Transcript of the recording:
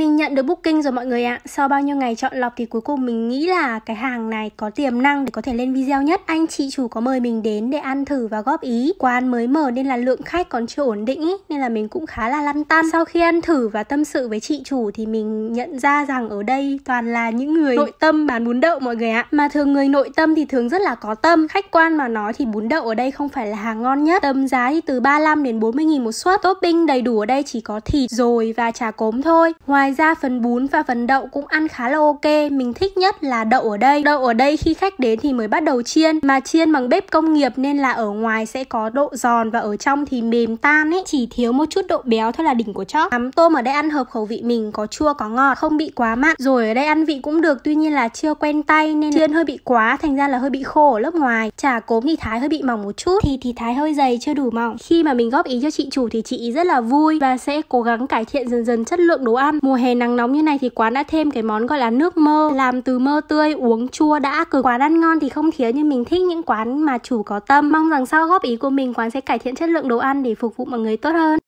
Mình nhận được booking rồi mọi người ạ. Sau bao nhiêu ngày chọn lọc thì cuối cùng mình nghĩ là cái hàng này có tiềm năng để có thể lên video nhất. Anh chị chủ có mời mình đến để ăn thử và góp ý. Quán mới mở nên là lượng khách còn chưa ổn định ý, nên là mình cũng khá là lăn tăn. Sau khi ăn thử và tâm sự với chị chủ thì mình nhận ra rằng ở đây toàn là những người nội tâm bán bún đậu mọi người ạ. Mà thường người nội tâm thì thường rất là có tâm. Khách quan mà nói thì bún đậu ở đây không phải là hàng ngon nhất. Tầm giá thì từ 35 đến 40 nghìn một suất. Topping đầy đủ ở đây chỉ có thịt rồi và trà cốm thôi. Ngoài Ngoài ra phần bún và phần đậu cũng ăn khá là ok, mình thích nhất là đậu ở đây. Đậu ở đây khi khách đến thì mới bắt đầu chiên, mà chiên bằng bếp công nghiệp nên là ở ngoài sẽ có độ giòn và ở trong thì mềm tan ấy, chỉ thiếu một chút độ béo thôi là đỉnh của chóp. Mắm tôm ở đây ăn hợp khẩu vị mình có chua có ngọt, không bị quá mặn. Rồi ở đây ăn vị cũng được, tuy nhiên là chưa quen tay nên chiên hơi bị quá, thành ra là hơi bị khô ở lớp ngoài. Chả cốm thì thái hơi bị mỏng một chút, thì thì thái hơi dày chưa đủ mỏng. Khi mà mình góp ý cho chị chủ thì chị rất là vui và sẽ cố gắng cải thiện dần dần chất lượng đồ ăn. Mùa hè nắng nóng như này thì quán đã thêm cái món gọi là nước mơ làm từ mơ tươi uống chua đã cực quán ăn ngon thì không thiếu nhưng mình thích những quán mà chủ có tâm mong rằng sau góp ý của mình quán sẽ cải thiện chất lượng đồ ăn để phục vụ mọi người tốt hơn